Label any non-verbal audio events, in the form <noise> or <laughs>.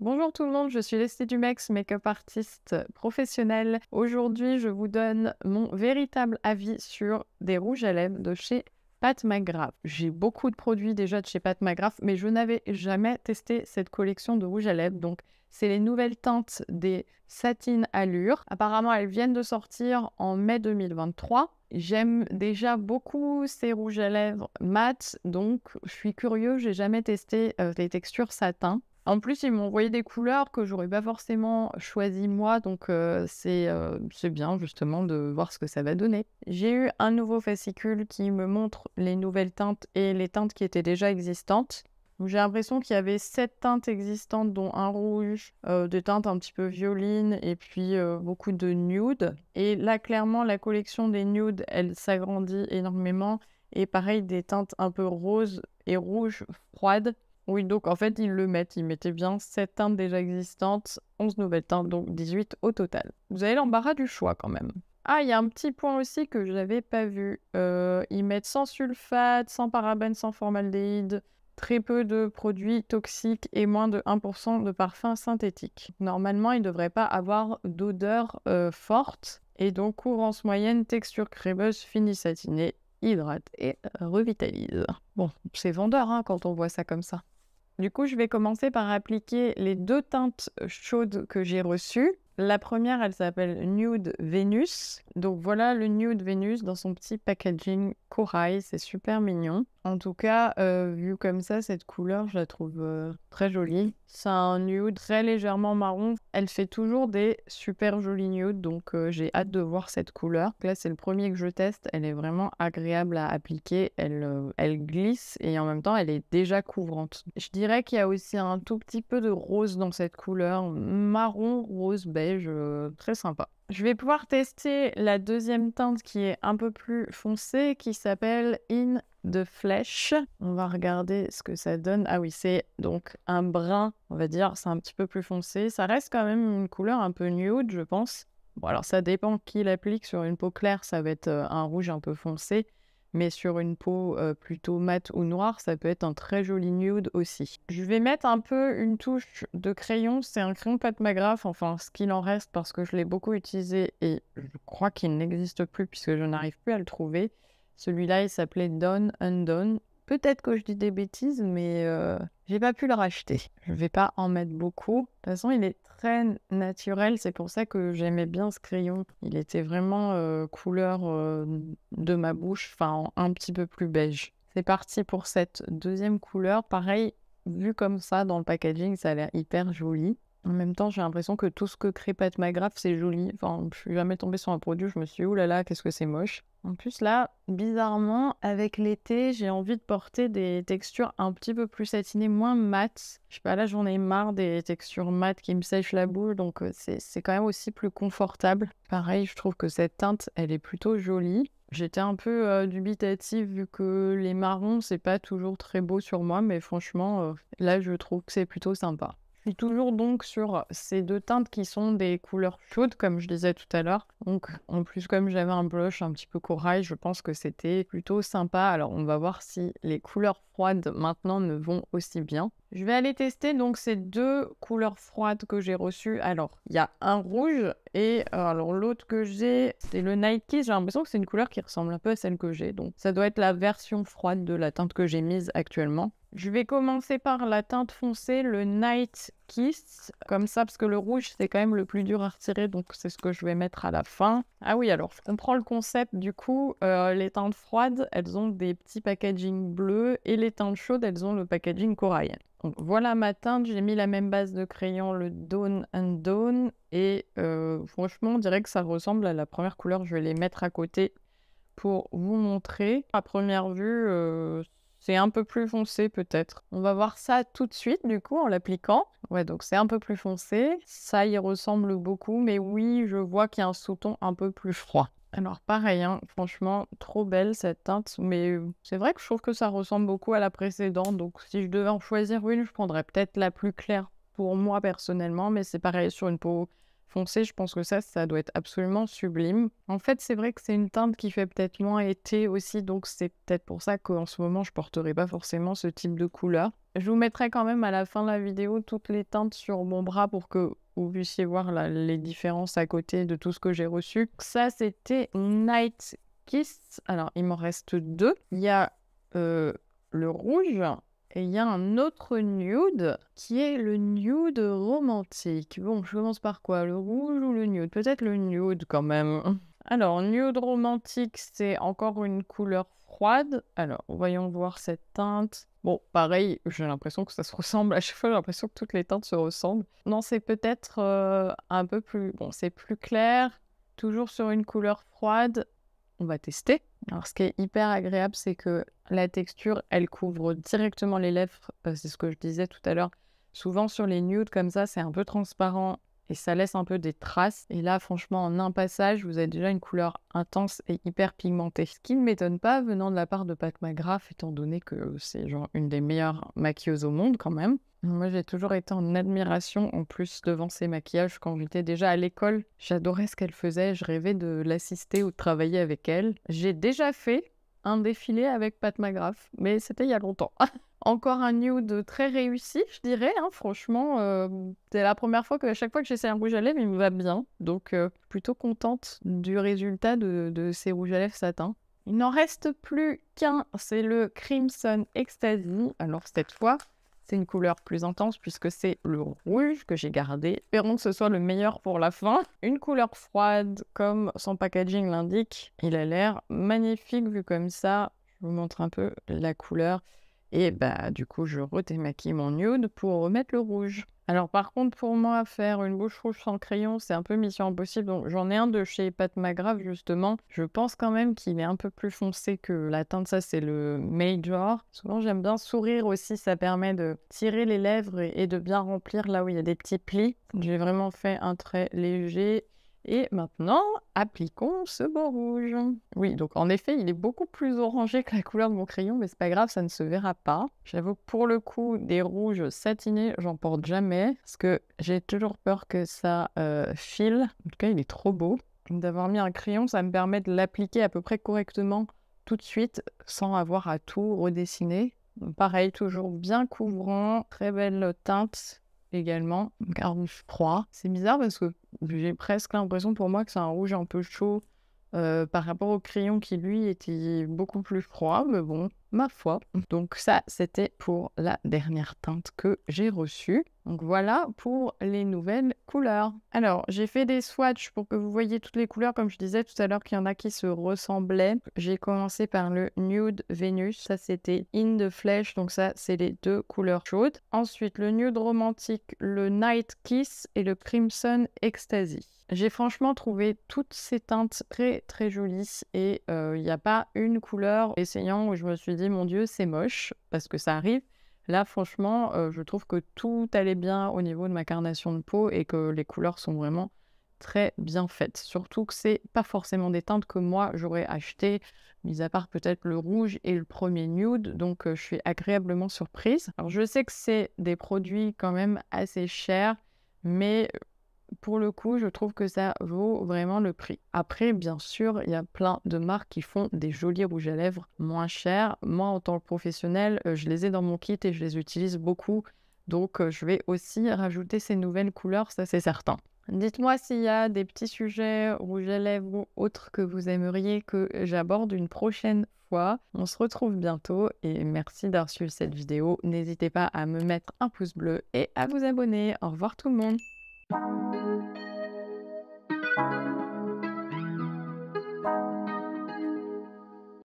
Bonjour tout le monde, je suis Leslie Dumex, make-up artiste professionnelle. Aujourd'hui, je vous donne mon véritable avis sur des rouges à lèvres de chez Pat McGrath. J'ai beaucoup de produits déjà de chez Pat McGrath, mais je n'avais jamais testé cette collection de rouges à lèvres. Donc, c'est les nouvelles teintes des Satin Allure. Apparemment, elles viennent de sortir en mai 2023. J'aime déjà beaucoup ces rouges à lèvres mat, donc je suis curieux, j'ai jamais testé des euh, textures satin. En plus, ils m'ont envoyé des couleurs que j'aurais pas forcément choisi moi, donc euh, euh, c'est bien justement de voir ce que ça va donner. J'ai eu un nouveau fascicule qui me montre les nouvelles teintes et les teintes qui étaient déjà existantes. J'ai l'impression qu'il y avait sept teintes existantes, dont un rouge, euh, des teintes un petit peu violines et puis euh, beaucoup de nudes. Et là, clairement, la collection des nudes, elle s'agrandit énormément. Et pareil, des teintes un peu roses et rouges froides oui, donc en fait, ils le mettent. Ils mettaient bien 7 teintes déjà existantes, 11 nouvelles teintes, donc 18 au total. Vous avez l'embarras du choix quand même. Ah, il y a un petit point aussi que je n'avais pas vu. Euh, ils mettent sans sulfate, sans parabène, sans formaldéhyde, très peu de produits toxiques et moins de 1% de parfums synthétiques. Normalement, ils ne devraient pas avoir d'odeur euh, forte. Et donc, courance moyenne, texture crémeuse, fini satiné, hydrate et revitalise. Bon, c'est vendeur hein, quand on voit ça comme ça. Du coup, je vais commencer par appliquer les deux teintes euh, chaudes que j'ai reçues. La première, elle s'appelle Nude Venus. Donc voilà le Nude Venus dans son petit packaging corail, c'est super mignon. En tout cas, euh, vu comme ça, cette couleur, je la trouve euh, très jolie. C'est un nude très légèrement marron. Elle fait toujours des super jolis nudes, donc euh, j'ai hâte de voir cette couleur. Là, c'est le premier que je teste. Elle est vraiment agréable à appliquer. Elle, elle glisse et en même temps, elle est déjà couvrante. Je dirais qu'il y a aussi un tout petit peu de rose dans cette couleur. Marron, rose, beige, très sympa. Je vais pouvoir tester la deuxième teinte qui est un peu plus foncée, qui s'appelle In de Flesh. On va regarder ce que ça donne. Ah oui, c'est donc un brun, on va dire, c'est un petit peu plus foncé. Ça reste quand même une couleur un peu nude, je pense. Bon, alors ça dépend qui l'applique. Sur une peau claire, ça va être euh, un rouge un peu foncé mais sur une peau plutôt mate ou noire, ça peut être un très joli nude aussi. Je vais mettre un peu une touche de crayon, c'est un crayon Patmagraph, enfin ce qu'il en reste parce que je l'ai beaucoup utilisé et je crois qu'il n'existe plus puisque je n'arrive plus à le trouver. Celui-là, il s'appelait Done Undone Peut-être que je dis des bêtises, mais euh, j'ai pas pu le racheter. Je vais pas en mettre beaucoup. De toute façon, il est très naturel. C'est pour ça que j'aimais bien ce crayon. Il était vraiment euh, couleur euh, de ma bouche, enfin un petit peu plus beige. C'est parti pour cette deuxième couleur. Pareil, vu comme ça dans le packaging, ça a l'air hyper joli. En même temps, j'ai l'impression que tout ce que crée Pat Magraph, c'est joli. Enfin, je suis jamais tombée sur un produit je me suis dit, oulala, qu'est-ce que c'est moche. En plus, là, bizarrement, avec l'été, j'ai envie de porter des textures un petit peu plus satinées, moins mates. Je sais pas, là, j'en ai marre des textures mates qui me sèchent la bouche, donc euh, c'est quand même aussi plus confortable. Pareil, je trouve que cette teinte, elle est plutôt jolie. J'étais un peu euh, dubitative vu que les marrons, c'est pas toujours très beau sur moi, mais franchement, euh, là, je trouve que c'est plutôt sympa toujours donc sur ces deux teintes qui sont des couleurs chaudes, comme je disais tout à l'heure. Donc, en plus, comme j'avais un blush un petit peu corail, je pense que c'était plutôt sympa. Alors, on va voir si les couleurs froides maintenant me vont aussi bien. Je vais aller tester donc ces deux couleurs froides que j'ai reçues. Alors, il y a un rouge et alors l'autre que j'ai, c'est le night kiss J'ai l'impression que c'est une couleur qui ressemble un peu à celle que j'ai. Donc, ça doit être la version froide de la teinte que j'ai mise actuellement. Je vais commencer par la teinte foncée, le Night Kiss, comme ça, parce que le rouge, c'est quand même le plus dur à retirer, donc c'est ce que je vais mettre à la fin. Ah oui, alors, je comprends le concept, du coup, euh, les teintes froides, elles ont des petits packaging bleus, et les teintes chaudes, elles ont le packaging corail. Donc voilà ma teinte, j'ai mis la même base de crayon, le Dawn and Dawn, et euh, franchement, on dirait que ça ressemble à la première couleur, je vais les mettre à côté pour vous montrer. À première vue, euh, c'est un peu plus foncé peut-être. On va voir ça tout de suite du coup en l'appliquant. Ouais, donc c'est un peu plus foncé. Ça y ressemble beaucoup, mais oui, je vois qu'il y a un sous-ton un peu plus froid. Alors pareil, hein, franchement, trop belle cette teinte, mais c'est vrai que je trouve que ça ressemble beaucoup à la précédente, donc si je devais en choisir une, je prendrais peut-être la plus claire pour moi personnellement, mais c'est pareil sur une peau foncé, je pense que ça, ça doit être absolument sublime. En fait, c'est vrai que c'est une teinte qui fait peut-être moins été aussi, donc c'est peut-être pour ça qu'en ce moment, je porterai pas forcément ce type de couleur. Je vous mettrai quand même à la fin de la vidéo toutes les teintes sur mon bras pour que vous puissiez voir les différences à côté de tout ce que j'ai reçu. Ça, c'était Night Kiss. Alors, il m'en reste deux. Il y a euh, le rouge et il y a un autre nude qui est le nude romantique. Bon, je commence par quoi Le rouge ou le nude Peut-être le nude quand même. Alors, nude romantique, c'est encore une couleur froide. Alors, voyons voir cette teinte. Bon, pareil, j'ai l'impression que ça se ressemble. À chaque fois, j'ai l'impression que toutes les teintes se ressemblent. Non, c'est peut-être euh, un peu plus... Bon, c'est plus clair, toujours sur une couleur froide. On va tester. Alors, ce qui est hyper agréable, c'est que la texture, elle couvre directement les lèvres. Euh, c'est ce que je disais tout à l'heure. Souvent sur les nudes comme ça, c'est un peu transparent et ça laisse un peu des traces. Et là, franchement, en un passage, vous avez déjà une couleur intense et hyper pigmentée. Ce qui ne m'étonne pas venant de la part de Pat McGrath, étant donné que c'est genre une des meilleures maquilleuses au monde quand même. Moi, j'ai toujours été en admiration en plus devant ses maquillages quand j'étais déjà à l'école. J'adorais ce qu'elle faisait, je rêvais de l'assister ou de travailler avec elle. J'ai déjà fait un défilé avec Pat McGrath, mais c'était il y a longtemps. <laughs> Encore un nude très réussi, je dirais. Hein. franchement, euh, c'est la première fois que à chaque fois que j'essaie un rouge à lèvres, il me va bien. Donc, euh, plutôt contente du résultat de, de ces rouges à lèvres satin. Il n'en reste plus qu'un, c'est le Crimson Ecstasy. Alors cette fois, c'est une couleur plus intense puisque c'est le rouge que j'ai gardé. Espérons que ce soit le meilleur pour la fin. <laughs> Une couleur froide, comme son packaging l'indique. Il a l'air magnifique vu comme ça. Je vous montre un peu la couleur. Et bah, du coup, je redémaquille mon nude pour remettre le rouge. Alors, par contre, pour moi, faire une bouche rouge sans crayon, c'est un peu mission impossible. Donc, j'en ai un de chez Pat McGrath justement. Je pense quand même qu'il est un peu plus foncé que la teinte. Ça, c'est le Major. Souvent, j'aime bien sourire aussi. Ça permet de tirer les lèvres et de bien remplir là où il y a des petits plis. J'ai vraiment fait un trait léger et maintenant, appliquons ce beau rouge. Oui, donc en effet, il est beaucoup plus orangé que la couleur de mon crayon, mais c'est pas grave, ça ne se verra pas. J'avoue pour le coup, des rouges satinés, j'en porte jamais, parce que j'ai toujours peur que ça euh, file. En tout cas, il est trop beau. D'avoir mis un crayon, ça me permet de l'appliquer à peu près correctement tout de suite, sans avoir à tout redessiner. Pareil, toujours bien couvrant, très belle teinte également, car un rouge froid. C'est bizarre parce que j'ai presque l'impression pour moi que c'est un rouge un peu chaud euh, par rapport au crayon qui lui était beaucoup plus froid, mais bon, ma foi. Donc ça, c'était pour la dernière teinte que j'ai reçue. Donc voilà pour les nouvelles couleurs. Alors, j'ai fait des swatchs pour que vous voyez toutes les couleurs, comme je disais tout à l'heure, qu'il y en a qui se ressemblaient. J'ai commencé par le Nude Venus, ça c'était In the Flesh, donc ça c'est les deux couleurs chaudes. Ensuite, le Nude Romantique, le Night Kiss et le Crimson Ecstasy. J'ai franchement trouvé toutes ces teintes très très jolies et euh, il n'y a pas une couleur essayant où je me suis mon Dieu, c'est moche, parce que ça arrive. Là, franchement, euh, je trouve que tout allait bien au niveau de ma carnation de peau et que les couleurs sont vraiment très bien faites. Surtout que c'est pas forcément des teintes que moi j'aurais acheté, mis à part peut-être le rouge et le premier nude, donc euh, je suis agréablement surprise. Alors je sais que c'est des produits quand même assez chers, mais pour le coup, je trouve que ça vaut vraiment le prix. Après, bien sûr, il y a plein de marques qui font des jolis rouges à lèvres moins chers. Moi, en tant que professionnel, euh, je les ai dans mon kit et je les utilise beaucoup. Donc, euh, je vais aussi rajouter ces nouvelles couleurs, ça c'est certain. Dites-moi s'il y a des petits sujets rouges à lèvres ou autres que vous aimeriez que j'aborde une prochaine fois. On se retrouve bientôt et merci d'avoir suivi cette vidéo. N'hésitez pas à me mettre un pouce bleu et à vous abonner. Au revoir tout le monde.